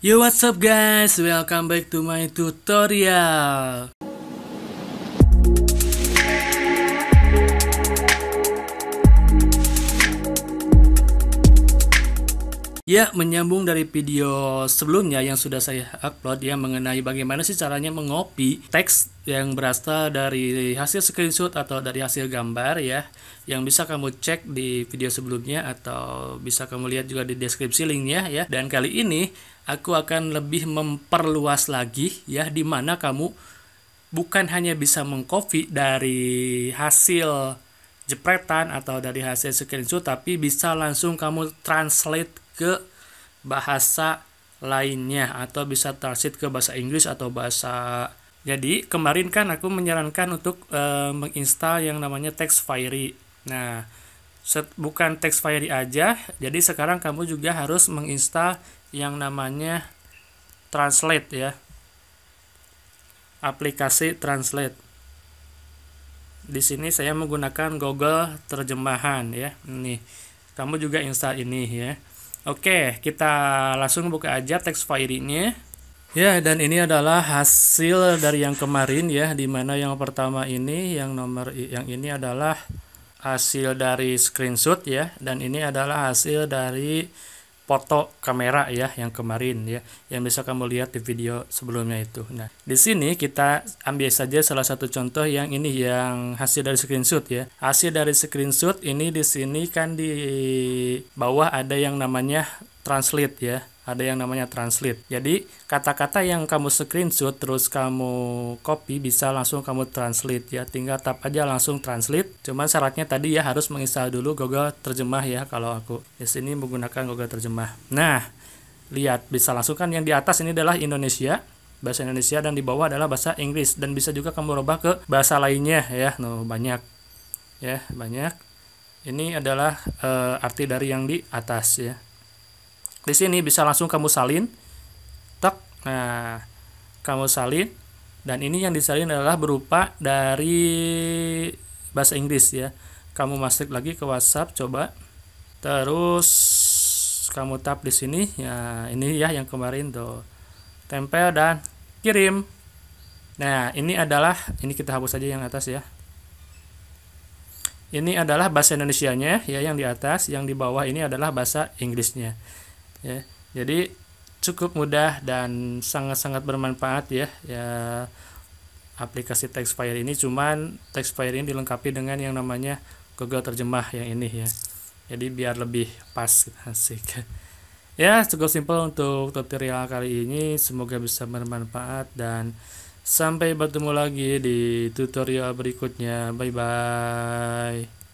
Yo what's up guys, welcome back to my tutorial Ya, menyambung dari video sebelumnya yang sudah saya upload ya mengenai bagaimana sih caranya mengopi teks yang berasal dari hasil screenshot atau dari hasil gambar ya yang bisa kamu cek di video sebelumnya atau bisa kamu lihat juga di deskripsi linknya ya dan kali ini aku akan lebih memperluas lagi ya di mana kamu bukan hanya bisa mengcopy dari hasil jepretan atau dari hasil screenshot tapi bisa langsung kamu translate ke bahasa lainnya atau bisa transit ke bahasa Inggris atau bahasa jadi kemarin kan aku menyarankan untuk e, menginstal yang namanya text fiery. Nah, set, bukan text fiery aja, jadi sekarang kamu juga harus menginstal yang namanya translate ya. Aplikasi translate. Di sini saya menggunakan Google terjemahan ya. Nih, kamu juga install ini ya. Oke, kita langsung buka aja text file-nya. Ya, dan ini adalah hasil dari yang kemarin ya, di mana yang pertama ini, yang nomor yang ini adalah hasil dari screenshot ya, dan ini adalah hasil dari foto kamera ya yang kemarin ya yang bisa kamu lihat di video sebelumnya itu. Nah, di sini kita ambil saja salah satu contoh yang ini yang hasil dari screenshot ya. Hasil dari screenshot ini di sini kan di bawah ada yang namanya translate ya ada yang namanya translate. Jadi kata-kata yang kamu screenshot terus kamu copy bisa langsung kamu translate ya. Tinggal tap aja langsung translate. Cuman syaratnya tadi ya harus menginstal dulu Google terjemah ya kalau aku. Di sini menggunakan Google terjemah. Nah, lihat bisa langsung kan yang di atas ini adalah Indonesia bahasa Indonesia dan di bawah adalah bahasa Inggris dan bisa juga kamu rubah ke bahasa lainnya ya. No, banyak. Ya, banyak. Ini adalah e, arti dari yang di atas ya di sini bisa langsung kamu salin tak nah kamu salin dan ini yang disalin adalah berupa dari bahasa Inggris ya kamu masuk lagi ke WhatsApp coba terus kamu tap di sini ya ini ya yang kemarin tuh tempel dan kirim nah ini adalah ini kita hapus aja yang atas ya ini adalah bahasa Indonesia nya ya yang di atas yang di bawah ini adalah bahasa Inggrisnya ya jadi cukup mudah dan sangat-sangat bermanfaat ya ya aplikasi textfire ini cuman textfire file ini dilengkapi dengan yang namanya Google terjemah yang ini ya jadi biar lebih pas asik ya cukup simpel untuk tutorial kali ini semoga bisa bermanfaat dan sampai bertemu lagi di tutorial berikutnya bye bye